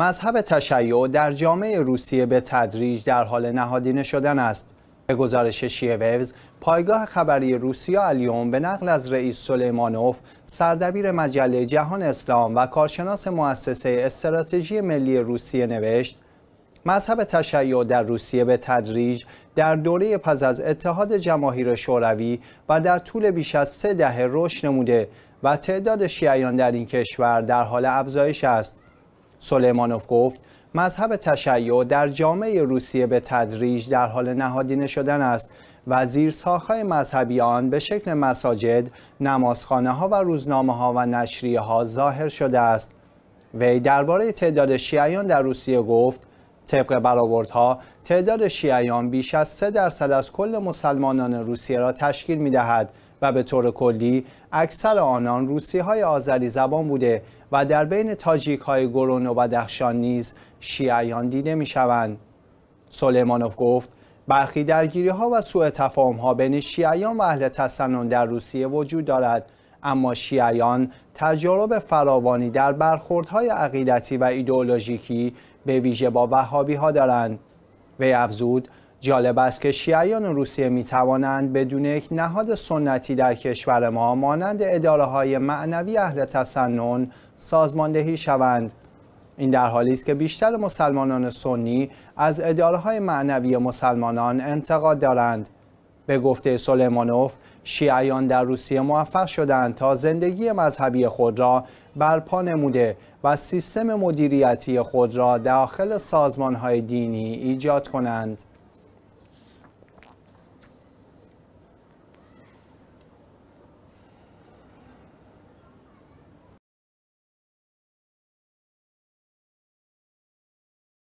مذهب تشیع در جامعه روسیه به تدریج در حال نهادینه شدن است. به گزارش شیووز، پایگاه خبری روسیا الیوم به نقل از رئیس سلیمانوف، سردبیر مجله جهان اسلام و کارشناس مؤسسه استراتژی ملی روسیه نوشت مذهب تشیع در روسیه به تدریج در دوره پس از اتحاد جماهیر شوروی و در طول بیش از سه دهه رشد نموده و تعداد شیعیان در این کشور در حال افزایش است سلیمانوف گفت مذهب تشیع در جامعه روسیه به تدریج در حال نهادینه شدن است و ساخهای مذهبی آن به شکل مساجد، نمازخانه ها و روزنامه ها و نشریه ها ظاهر شده است. وی درباره تعداد شیعیان در روسیه گفت طبق برآوردها تعداد شیعیان بیش از 3 درصد از کل مسلمانان روسیه را تشکیل می دهد و به طور کلی اکثر آنان روسی های زبان بوده و در بین تاجیک های گرون و بدخشان نیز شیعیان دیده می شوند. سلیمانوف گفت برخی درگیری ها و سوء تفاهم ها بین شیعیان و اهل تسنن در روسیه وجود دارد اما شیعیان تجارب فراوانی در برخورد های عقیدتی و ایدئولوژیکی به ویژه با وهابی ها دارند وی افزود جالب است که شیعیان روسیه می توانند بدون یک نهاد سنتی در کشور ما مانند اداره های معنوی اهل تسنن سازماندهی شوند این در حالی است که بیشتر مسلمانان سنی از اداره های معنوی مسلمانان انتقاد دارند به گفته سلیمانوف شیعیان در روسیه موفق شدند تا زندگی مذهبی خود را برپا نموده و سیستم مدیریتی خود را داخل سازمان های دینی ایجاد کنند